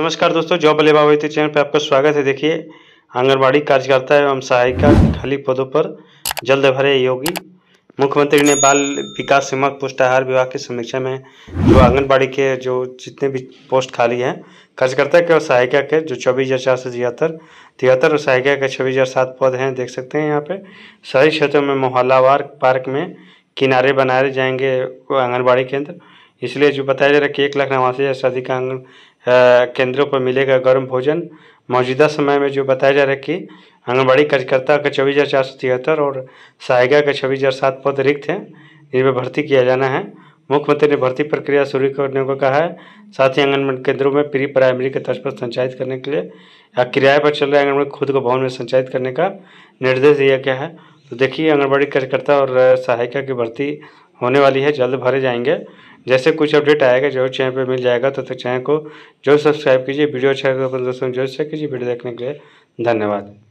नमस्कार दोस्तों जॉब अले बाबावती चैनल पर आपका स्वागत है देखिए आंगनबाड़ी कार्यकर्ता एवं सहायिका खाली पदों पर जल्द भरे योगी मुख्यमंत्री ने बाल विकास पुष्ट आहार विभाग की समीक्षा में जो आंगनबाड़ी के जो जितने भी पोस्ट खाली हैं कार्यकर्ता के और सहायिका के जो चौबीस हज़ार चार सौ तिहत्तर तिहत्तर और सहायिका के छब्बीस हज़ार सात पद हैं देख सकते हैं यहाँ पे शहरी क्षेत्रों में मोहल्लावार पार्क में किनारे बनाए जाएंगे आंगनबाड़ी केंद्र इसलिए जो बताया जा रहा है कि एक लाख नवासी हज़ार से अधिक आंगन केंद्रों पर मिलेगा गर्म भोजन मौजूदा समय में जो बताया जा रहा है कि आंगनबाड़ी कार्यकर्ता का चौबीस हज़ार चार सौ तिहत्तर और सहायिका का छब्बीस हज़ार सात पद रिक्त हैं जिनमें भर्ती किया जाना है मुख्यमंत्री ने भर्ती प्रक्रिया शुरू करने को कहा है साथ ही आंगनबाड़ी केंद्रों में प्री प्राइमरी के तर्ज पर संचालित करने के लिए या किराए पर चल रहे आंगनबाड़ी खुद को भवन में संचालित करने का निर्देश दिया गया है तो देखिए आंगनबाड़ी कार्यकर्ता और सहायिका की भर्ती होने वाली है जल्द भरे जाएंगे जैसे कुछ अपडेट आएगा जरूर चैनल पर मिल जाएगा तो तक तो चैनल को जरूर सब्सक्राइब कीजिए वीडियो अच्छा लगे तो दोस्तों जरूर शेयर कीजिए वीडियो देखने के लिए धन्यवाद